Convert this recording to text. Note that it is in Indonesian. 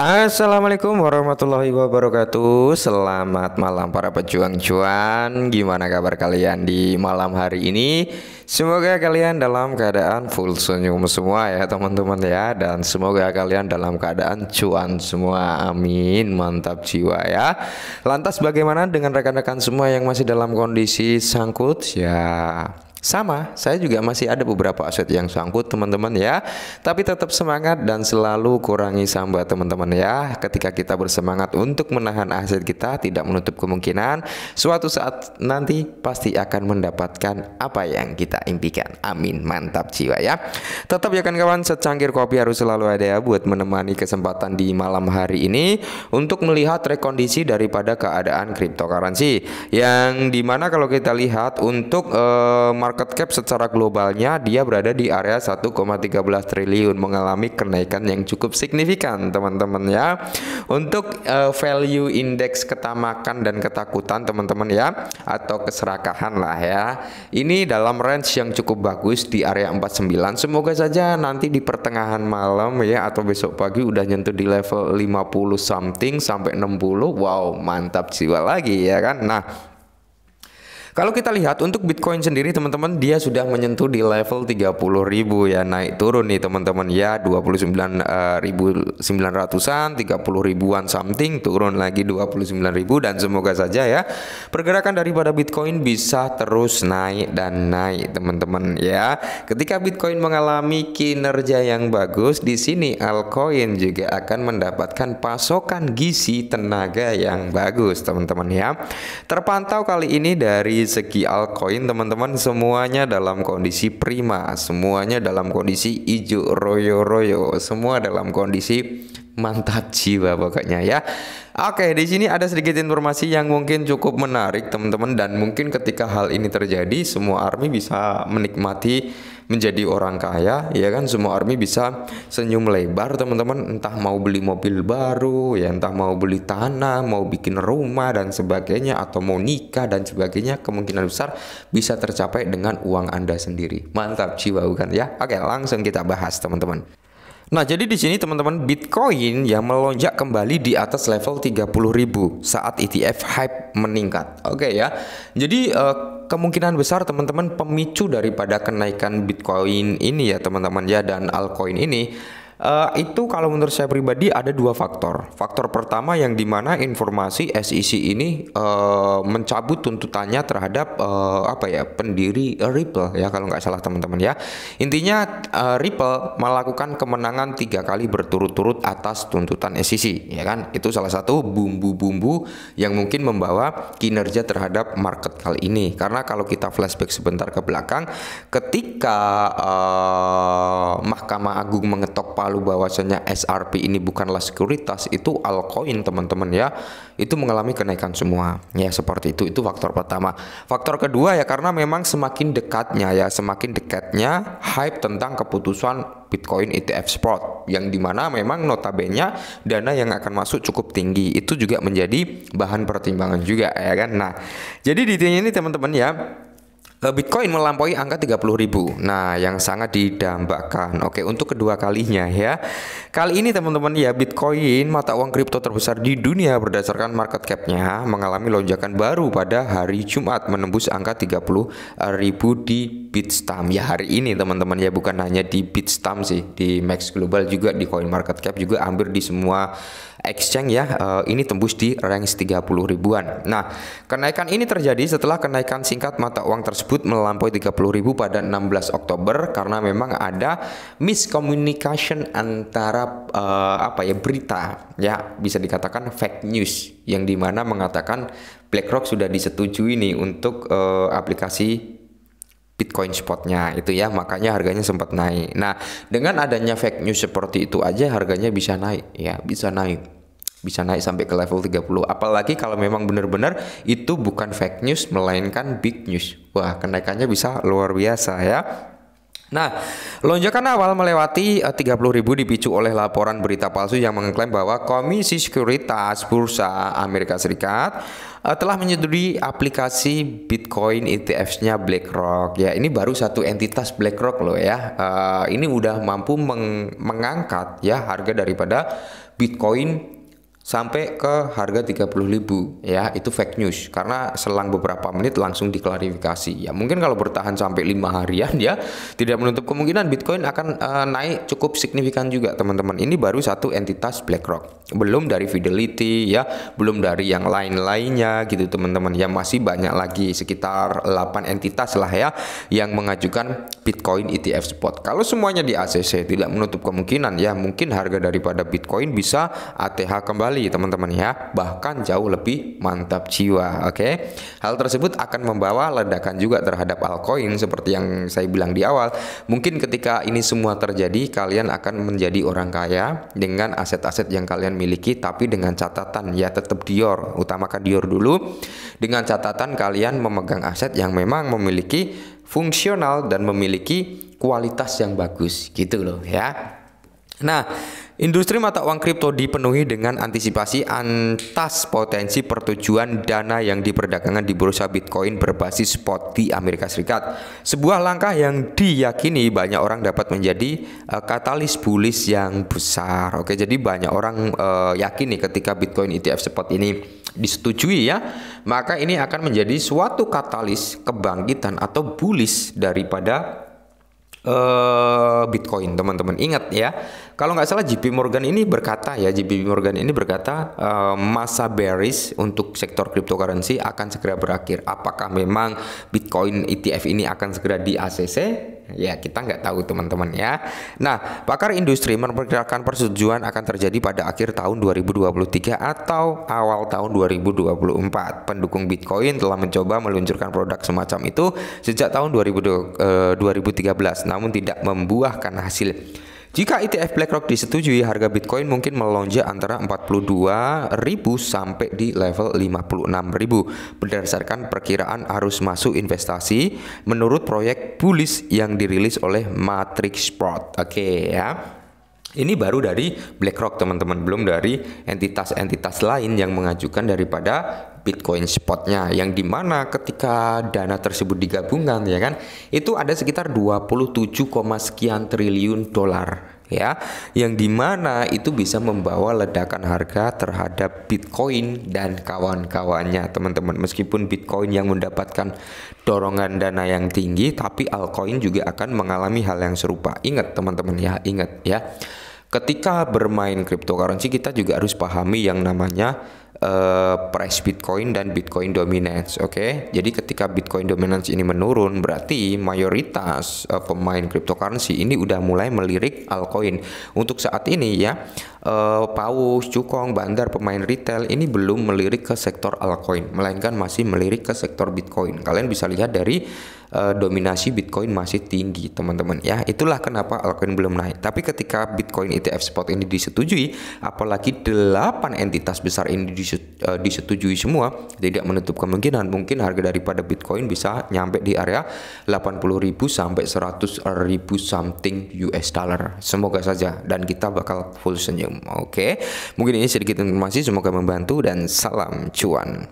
Assalamualaikum warahmatullahi wabarakatuh Selamat malam para pejuang cuan Gimana kabar kalian di malam hari ini? Semoga kalian dalam keadaan full senyum semua ya teman-teman ya Dan semoga kalian dalam keadaan cuan semua Amin Mantap jiwa ya Lantas bagaimana dengan rekan-rekan semua yang masih dalam kondisi sangkut? Ya sama, saya juga masih ada beberapa aset yang sangkut teman-teman ya. Tapi tetap semangat dan selalu kurangi sambat teman-teman ya. Ketika kita bersemangat untuk menahan aset kita tidak menutup kemungkinan suatu saat nanti pasti akan mendapatkan apa yang kita impikan. Amin. Mantap jiwa ya. Tetap ya kan kawan, secangkir kopi harus selalu ada ya buat menemani kesempatan di malam hari ini untuk melihat rekondisi daripada keadaan cryptocurrency yang dimana kalau kita lihat untuk uh, market cap secara globalnya dia berada di area 1,13 triliun mengalami kenaikan yang cukup signifikan teman-teman ya. Untuk uh, value indeks ketamakan dan ketakutan teman-teman ya atau keserakahan lah ya. Ini dalam range yang cukup bagus di area 49. Semoga saja nanti di pertengahan malam ya atau besok pagi udah nyentuh di level 50 something sampai 60. Wow, mantap jiwa lagi ya kan. Nah, kalau kita lihat untuk Bitcoin sendiri teman-teman dia sudah menyentuh di level 30.000 ya naik turun nih teman-teman ya 29.900-an 30 eh, ribuan something turun lagi 29.000 dan semoga saja ya pergerakan daripada Bitcoin bisa terus naik dan naik teman-teman ya. Ketika Bitcoin mengalami kinerja yang bagus di sini altcoin juga akan mendapatkan pasokan gizi tenaga yang bagus teman-teman ya. Terpantau kali ini dari segi altcoin teman-teman semuanya dalam kondisi prima, semuanya dalam kondisi hijau royo-royo, semua dalam kondisi mantap jiwa pokoknya ya. Oke, di sini ada sedikit informasi yang mungkin cukup menarik teman-teman dan mungkin ketika hal ini terjadi semua army bisa menikmati menjadi orang kaya ya kan semua army bisa senyum lebar teman-teman entah mau beli mobil baru ya entah mau beli tanah, mau bikin rumah dan sebagainya atau mau nikah dan sebagainya kemungkinan besar bisa tercapai dengan uang Anda sendiri. Mantap jiwa bukan ya? Oke, langsung kita bahas teman-teman. Nah, jadi di sini teman-teman Bitcoin yang melonjak kembali di atas level 30.000 saat ETF hype meningkat. Oke okay, ya. Jadi uh, kemungkinan besar teman-teman pemicu daripada kenaikan Bitcoin ini ya teman-teman ya dan altcoin ini uh, itu kalau menurut saya pribadi ada dua faktor. Faktor pertama yang dimana informasi SEC ini uh, mencabut tuntutannya terhadap uh, apa ya pendiri Ripple ya kalau nggak salah teman-teman ya. Intinya uh, Ripple melakukan kemenangan tiga kali berturut-turut atas tuntutan SEC ya kan. Itu salah satu bumbu-bumbu yang mungkin membawa kinerja terhadap market kali ini. Karena kalau kita flashback sebentar ke belakang, ketika uh, Mahkamah Agung mengetok palu lalu bahwasanya SRP ini bukanlah sekuritas itu altcoin teman-teman ya itu mengalami kenaikan semua ya seperti itu itu faktor pertama faktor kedua ya karena memang semakin dekatnya ya semakin dekatnya hype tentang keputusan Bitcoin ETF Spot yang dimana memang notabene dana yang akan masuk cukup tinggi itu juga menjadi bahan pertimbangan juga ya kan nah jadi di ini teman-teman ya Eh, Bitcoin melampaui angka 30 ribu. Nah, yang sangat didambakan. Oke, untuk kedua kalinya ya. Kali ini teman-teman ya, Bitcoin mata uang kripto terbesar di dunia berdasarkan market cap-nya mengalami lonjakan baru pada hari Jumat menembus angka 30 ribu di Bitstamp. Ya, hari ini teman-teman ya bukan hanya di Bitstamp sih, di Max Global juga di Coin Market Cap juga hampir di semua exchange ya uh, ini tembus di range 30 ribuan. Nah, kenaikan ini terjadi setelah kenaikan singkat mata uang tersebut melampaui 30 ribu pada 16 Oktober karena memang ada miscommunication antara uh, apa ya berita ya bisa dikatakan fake news yang dimana mengatakan BlackRock sudah disetujui nih untuk uh, aplikasi Bitcoin spotnya itu ya makanya harganya sempat naik. Nah dengan adanya fake news seperti itu aja harganya bisa naik ya bisa naik bisa naik sampai ke level 30. Apalagi kalau memang benar-benar itu bukan fake news melainkan big news. Wah, kenaikannya bisa luar biasa ya. Nah, lonjakan awal melewati eh, ribu dipicu oleh laporan berita palsu yang mengklaim bahwa Komisi Sekuritas Bursa Amerika Serikat eh, telah menyetujui aplikasi Bitcoin ETF-nya BlackRock. Ya, ini baru satu entitas BlackRock loh ya. Eh, ini udah mampu mengangkat ya harga daripada Bitcoin sampai ke harga 30.000 ya itu fake news karena selang beberapa menit langsung diklarifikasi ya mungkin kalau bertahan sampai lima harian ya tidak menutup kemungkinan Bitcoin akan uh, naik cukup signifikan juga teman-teman ini baru satu entitas BlackRock belum dari Fidelity ya, belum dari yang lain-lainnya gitu teman-teman. Ya masih banyak lagi sekitar 8 entitas lah ya yang mengajukan Bitcoin ETF spot. Kalau semuanya di ACC tidak menutup kemungkinan ya mungkin harga daripada Bitcoin bisa ATH kembali teman-teman ya, bahkan jauh lebih mantap jiwa. Oke. Okay? Hal tersebut akan membawa ledakan juga terhadap altcoin seperti yang saya bilang di awal. Mungkin ketika ini semua terjadi kalian akan menjadi orang kaya dengan aset-aset yang kalian miliki tapi dengan catatan ya tetap Dior, utamakan Dior dulu. Dengan catatan kalian memegang aset yang memang memiliki fungsional dan memiliki kualitas yang bagus gitu loh ya. Nah, Industri mata uang kripto dipenuhi dengan antisipasi antas potensi pertujuan dana yang diperdagangkan di bursa Bitcoin berbasis spot di Amerika Serikat. Sebuah langkah yang diyakini banyak orang dapat menjadi uh, katalis bullish yang besar. Oke, jadi banyak orang uh, eh, yakin ketika Bitcoin ETF spot ini disetujui ya, maka ini akan menjadi suatu katalis kebangkitan atau bullish daripada uh, Bitcoin, teman-teman. Ingat ya, kalau nggak salah JP Morgan ini berkata ya, JP Morgan ini berkata uh, masa bearish untuk sektor cryptocurrency akan segera berakhir. Apakah memang Bitcoin ETF ini akan segera di ACC? Ya, kita nggak tahu teman-teman ya. Nah, pakar industri memperkirakan persetujuan akan terjadi pada akhir tahun 2023 atau awal tahun 2024. Pendukung Bitcoin telah mencoba meluncurkan produk semacam itu sejak tahun 2013, eh, namun tidak membuahkan hasil. Jika ETF BlackRock disetujui, harga Bitcoin mungkin melonjak antara 42.000 sampai di level 56.000 berdasarkan perkiraan arus masuk investasi menurut proyek bullish yang dirilis oleh Matrix Sport. Oke okay, ya. Ini baru dari BlackRock teman-teman, belum dari entitas-entitas lain yang mengajukan daripada Bitcoin spotnya yang dimana ketika dana tersebut digabungkan ya kan itu ada sekitar 27, sekian triliun dolar ya yang dimana itu bisa membawa ledakan harga terhadap Bitcoin dan kawan-kawannya teman-teman meskipun Bitcoin yang mendapatkan dorongan dana yang tinggi tapi altcoin juga akan mengalami hal yang serupa ingat teman-teman ya ingat ya ketika bermain cryptocurrency kita juga harus pahami yang namanya Eh, price Bitcoin dan Bitcoin dominance. Oke, okay? jadi ketika Bitcoin dominance ini menurun, berarti mayoritas uh, pemain cryptocurrency ini udah mulai melirik altcoin. Untuk saat ini ya, uh, paus, cukong, bandar, pemain retail ini belum melirik ke sektor altcoin, melainkan masih melirik ke sektor Bitcoin. Kalian bisa lihat dari uh, dominasi Bitcoin masih tinggi, teman-teman ya. Itulah kenapa altcoin belum naik. Tapi ketika Bitcoin ETF spot ini disetujui, apalagi 8 entitas besar ini eh, disetujui semua, tidak menutup kemungkinan mungkin harga daripada Bitcoin bisa nyampe di area 80.000 sampai 100.000 something US dollar. Semoga saja dan kita bakal full senyum. Oke. Mungkin ini sedikit informasi semoga membantu dan salam cuan.